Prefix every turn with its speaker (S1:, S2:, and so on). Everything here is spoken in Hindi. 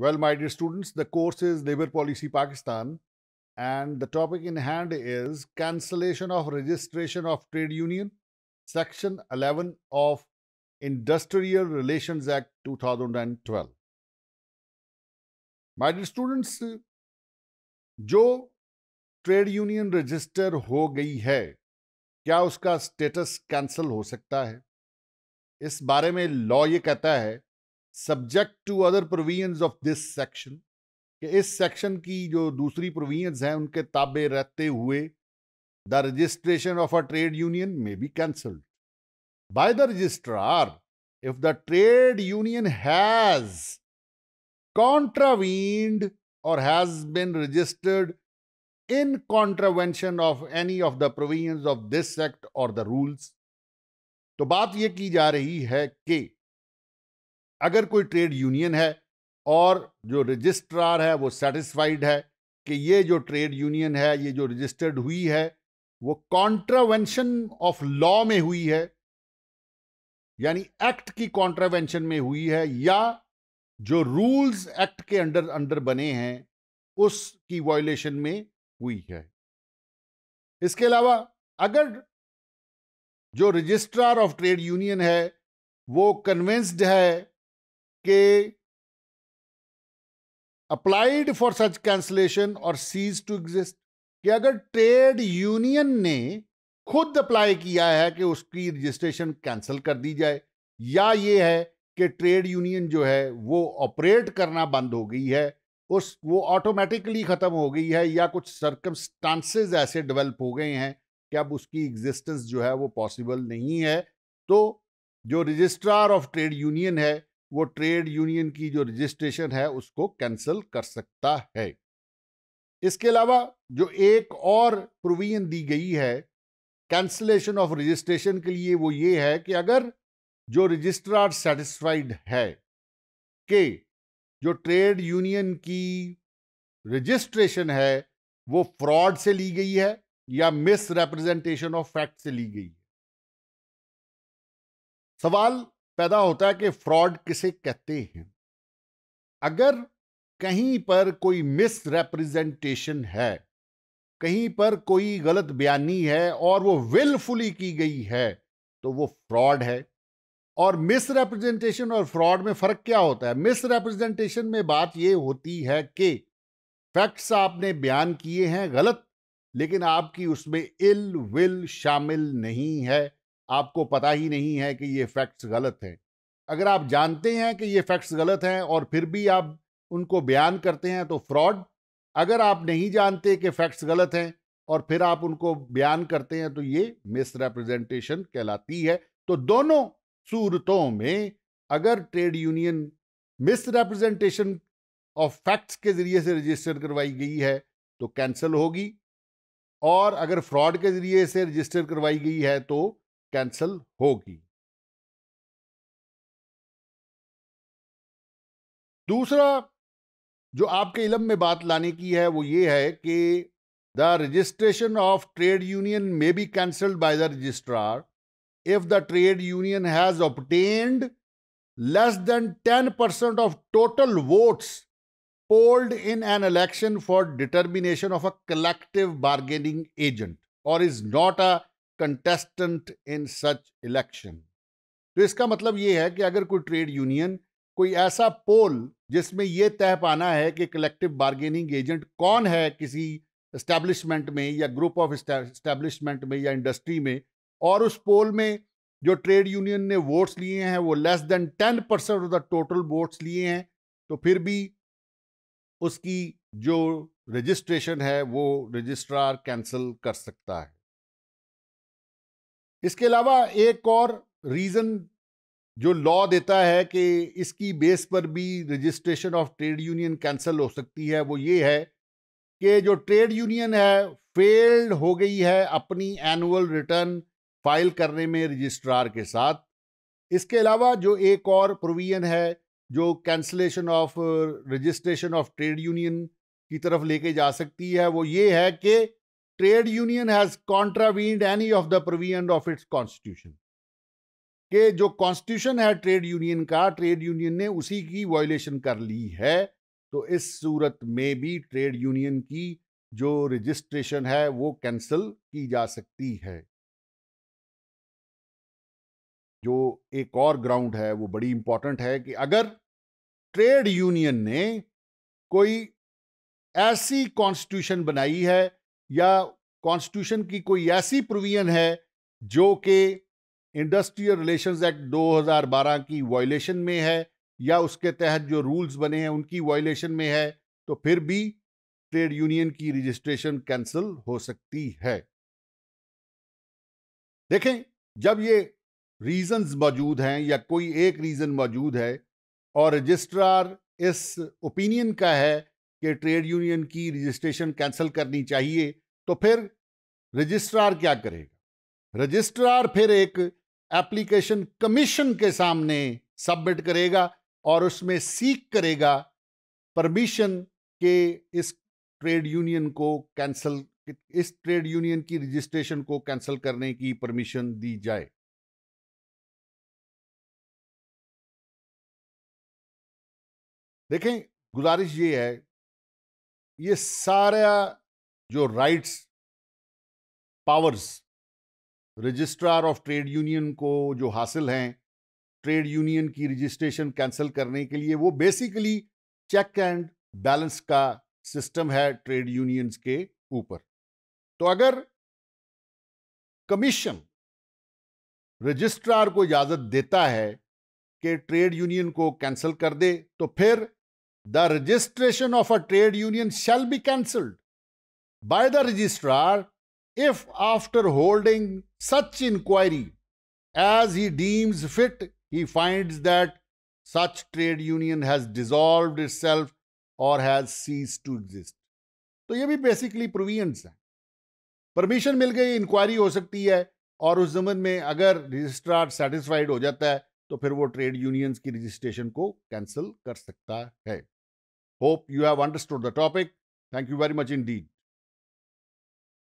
S1: Well, my dear students, the course is Labor Policy Pakistan and the topic in hand is cancellation of registration of trade union, section 11 of Industrial Relations Act 2012. My dear students, जो ट्रेड यूनियन रजिस्टर हो गई है क्या उसका स्टेटस कैंसिल हो सकता है इस बारे में लॉ ये कहता है subject to other provisions of this section कि इस सेक्शन की जो दूसरी प्रोविजंस हैं उनके ताबे रहते हुए the registration of a trade union may be cancelled by the registrar if the trade union has contravened or has been registered in contravention of any of the provision of this act or the rules तो बात यह की जा रही है कि अगर कोई ट्रेड यूनियन है और जो रजिस्ट्रार है वो सेटिस्फाइड है कि ये जो ट्रेड यूनियन है ये जो रजिस्टर्ड हुई है वो कॉन्ट्रावेंशन ऑफ लॉ में हुई है यानी एक्ट की कॉन्ट्रावेंशन में हुई है या जो रूल्स एक्ट के अंडर अंडर बने हैं उसकी वायलेशन में हुई है इसके अलावा अगर जो रजिस्ट्रार ऑफ ट्रेड यूनियन है वो कन्विंस्ड है के applied for such cancellation or ceased to exist कि अगर ट्रेड यूनियन ने खुद अप्लाई किया है कि उसकी रजिस्ट्रेशन कैंसिल कर दी जाए या ये है कि ट्रेड यूनियन जो है वो ऑपरेट करना बंद हो गई है उस वो ऑटोमेटिकली ख़त्म हो गई है या कुछ सर्कमस्टांसेस ऐसे डेवलप हो गए हैं कि अब उसकी एग्जिस्टेंस जो है वो पॉसिबल नहीं है तो जो रजिस्ट्रार ऑफ ट्रेड यूनियन है वो ट्रेड यूनियन की जो रजिस्ट्रेशन है उसको कैंसिल कर सकता है इसके अलावा जो एक और प्रोविजन दी गई है कैंसिलेशन ऑफ रजिस्ट्रेशन के लिए वो ये है कि अगर जो रजिस्ट्रार सेटिस्फाइड है कि जो ट्रेड यूनियन की रजिस्ट्रेशन है वो फ्रॉड से ली गई है या मिस रिप्रेजेंटेशन ऑफ फैक्ट से ली गई है सवाल पैदा होता है कि फ्रॉड किसे कहते हैं अगर कहीं पर कोई मिस रिप्रेजेंटेशन है कहीं पर कोई गलत बयानी है और वो विलफुली की गई है तो वो फ्रॉड है और मिस रिप्रेजेंटेशन और फ्रॉड में फ़र्क क्या होता है मिस रिप्रेजेंटेशन में बात ये होती है कि फैक्ट्स आपने बयान किए हैं गलत लेकिन आपकी उसमें इल विल शामिल नहीं है आपको पता ही नहीं है कि ये फैक्ट्स गलत हैं अगर आप जानते हैं कि ये फैक्ट्स गलत हैं और फिर भी आप उनको बयान करते हैं तो फ्रॉड अगर आप नहीं जानते कि फैक्ट्स गलत हैं और फिर आप उनको बयान करते हैं तो ये मिसरेप्रजेंटेशन कहलाती है तो दोनों सूरतों में अगर trade union misrepresentation of facts के ज़रिए से रजिस्टर करवाई गई है तो कैंसिल होगी और अगर फ्रॉड के ज़रिए से रजिस्टर करवाई गई है तो कैंसिल होगी दूसरा जो आपके इलम में बात लाने की है वो ये है कि the registration of trade union may be cancelled by the registrar if the trade union has obtained less than ten percent of total votes polled in an election for determination of a collective bargaining agent or is not a contestant in such election तो इसका मतलब ये है कि अगर कोई ट्रेड यूनियन कोई ऐसा पोल जिसमें यह तय पाना है कि कलेक्टिव बार्गेनिंग एजेंट कौन है किसी इस्टेब्लिशमेंट में या ग्रुप ऑफ इस्टेब्लिशमेंट में या इंडस्ट्री में और उस पोल में जो ट्रेड यूनियन ने वोट्स लिए हैं वो less than ten percent of the total votes लिए हैं तो फिर भी उसकी जो रजिस्ट्रेशन है वो रजिस्ट्रार कैंसिल कर सकता है इसके अलावा एक और रीज़न जो लॉ देता है कि इसकी बेस पर भी registration of trade union cancel हो सकती है वो ये है कि जो ट्रेड यूनियन है फेल्ड हो गई है अपनी एनुअल रिटर्न फाइल करने में रजिस्ट्रार के साथ इसके अलावा जो एक और प्रोविजन है जो cancellation of registration of trade union की तरफ लेके जा सकती है वो ये है कि trade union has contravened any of the provision of its constitution के जो कॉन्स्टिट्यूशन है ट्रेड यूनियन का ट्रेड यूनियन ने उसी की वॉयलेशन कर ली है तो इस सूरत में भी ट्रेड यूनियन की जो रजिस्ट्रेशन है वो कैंसिल की जा सकती है जो एक और ग्राउंड है वो बड़ी इंपॉर्टेंट है कि अगर ट्रेड यूनियन ने कोई ऐसी कॉन्स्टिट्यूशन बनाई है या कॉन्स्टिट्यूशन की कोई ऐसी प्रोविजन है जो कि इंडस्ट्रियल रिलेशंस एक्ट 2012 की वायलेशन में है या उसके तहत जो रूल्स बने हैं उनकी वायलेशन में है तो फिर भी ट्रेड यूनियन की रजिस्ट्रेशन कैंसिल हो सकती है देखें जब ये रीजंस मौजूद हैं या कोई एक रीज़न मौजूद है और रजिस्ट्रार इस ओपिनियन का है कि ट्रेड यूनियन की रजिस्ट्रेशन कैंसिल करनी चाहिए तो फिर रजिस्ट्रार क्या करेगा रजिस्ट्रार फिर एक एप्लीकेशन कमीशन के सामने सबमिट करेगा और उसमें सीख करेगा परमिशन के इस ट्रेड यूनियन को कैंसिल इस ट्रेड यूनियन की रजिस्ट्रेशन को कैंसिल करने की परमिशन दी जाए देखें गुजारिश ये है ये सारा जो rights powers registrar of trade union को जो हासिल हैं ट्रेड यूनियन की रजिस्ट्रेशन कैंसिल करने के लिए वो बेसिकली चेक एंड बैलेंस का सिस्टम है ट्रेड यूनियंस के ऊपर तो अगर कमीशन रजिस्ट्रार को इजाज़त देता है कि ट्रेड यूनियन को कैंसिल कर दे तो फिर the registration of a trade union shall be cancelled by the registrar if after holding such inquiry as he deems fit he find that such trade union has dissolved itself or has ceased to exist तो ये भी बेसिकली प्रोविजंस हैं परमिशन मिल गई इंक्वायरी हो सकती है और उस जमन में अगर रजिस्ट्रार सेटिस्फाइड हो जाता है तो फिर वो ट्रेड यूनियंस की रजिस्ट्रेशन को कैंसिल कर सकता है Hope you have understood the topic. Thank you very much indeed.